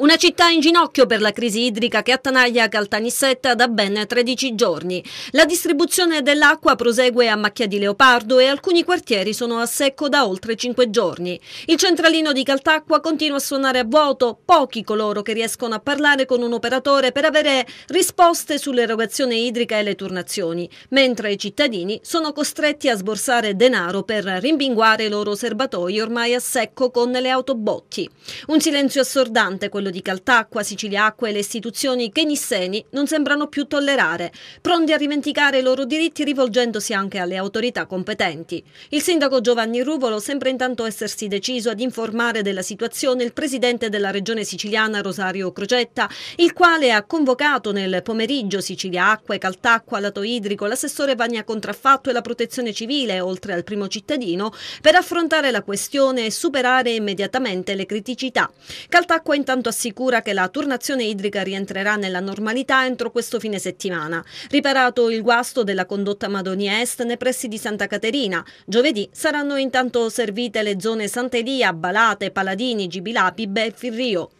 Una città in ginocchio per la crisi idrica che attanaglia Caltanissetta da ben 13 giorni. La distribuzione dell'acqua prosegue a macchia di leopardo e alcuni quartieri sono a secco da oltre 5 giorni. Il centralino di Caltacqua continua a suonare a vuoto, pochi coloro che riescono a parlare con un operatore per avere risposte sull'erogazione idrica e le turnazioni, mentre i cittadini sono costretti a sborsare denaro per rimbinguare i loro serbatoi ormai a secco con le autobotti. Un silenzio assordante quello quello di Caltacqua, Siciliacqua e le istituzioni chenisseni non sembrano più tollerare, pronti a rivendicare i loro diritti rivolgendosi anche alle autorità competenti. Il sindaco Giovanni Ruvolo sembra intanto essersi deciso ad informare della situazione il presidente della regione siciliana Rosario Crocetta, il quale ha convocato nel pomeriggio Siciliacqua e Caltacqua, Lato Idrico, l'assessore Vania Contraffatto e la protezione civile, oltre al primo cittadino, per affrontare la questione e superare immediatamente le criticità. Caltacqua intanto ha assicura che la turnazione idrica rientrerà nella normalità entro questo fine settimana. Riparato il guasto della condotta Madonia Est nei pressi di Santa Caterina, giovedì saranno intanto servite le zone Sant'Elia, Balate, Paladini, Gibilapi e Firrio.